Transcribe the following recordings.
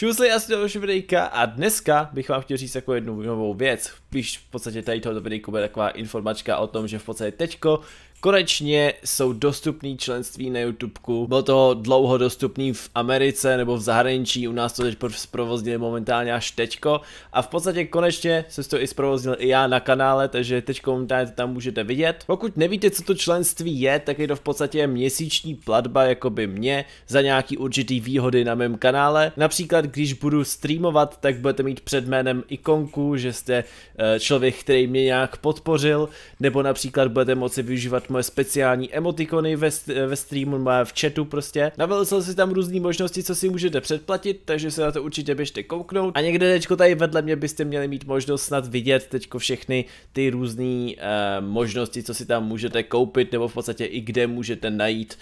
Čusli, já si další videjka a dneska bych vám chtěl říct jako jednu novou věc. Píš v podstatě tady tohoto videjku bude taková informačka o tom, že v podstatě teďko Konečně jsou dostupný členství na YouTubeku. Bylo to dlouho dostupný v Americe nebo v zahraničí, u nás to teď zprovoznili momentálně až teďko. A v podstatě konečně jsem to i zprovoznil i já na kanále, takže teďko momentálně to tam můžete vidět. Pokud nevíte, co to členství je, tak je to v podstatě měsíční platba jakoby mě za nějaký určitý výhody na mém kanále. Například když budu streamovat, tak budete mít před jménem ikonku, že jste eh, člověk, který mě nějak podpořil, nebo například budete moci využívat moje speciální emotikony ve, eh, ve streamu, v chatu prostě. Navelil jsem si tam různé možnosti, co si můžete předplatit, takže se na to určitě běžte kouknout. A někde teďko tady vedle mě byste měli mít možnost snad vidět teďko všechny ty různé eh, možnosti, co si tam můžete koupit, nebo v podstatě i kde můžete najít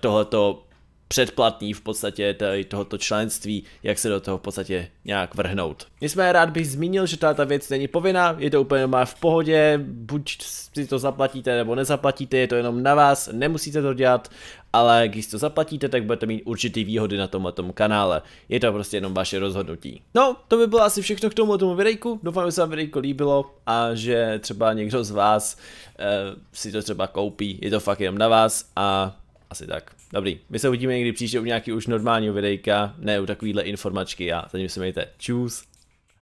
tohleto předplatný v podstatě tohoto členství, jak se do toho v podstatě nějak vrhnout. Nicméně rád bych zmínil, že ta věc není povinná, je to úplně má v pohodě, buď si to zaplatíte nebo nezaplatíte, je to jenom na vás, nemusíte to dělat, ale když to zaplatíte, tak budete mít určitý výhody na tomhle tom kanále. Je to prostě jenom vaše rozhodnutí. No, to by bylo asi všechno k tomu tomu videjku. Doufám, že se vám videjko líbilo a že třeba někdo z vás e, si to třeba koupí. Je to fakt jenom na vás a asi tak. Dobrý, my se uvidíme někdy příště u nějaký už normálního videjka, ne u takovýhle informačky a zatím se mějte. Čus!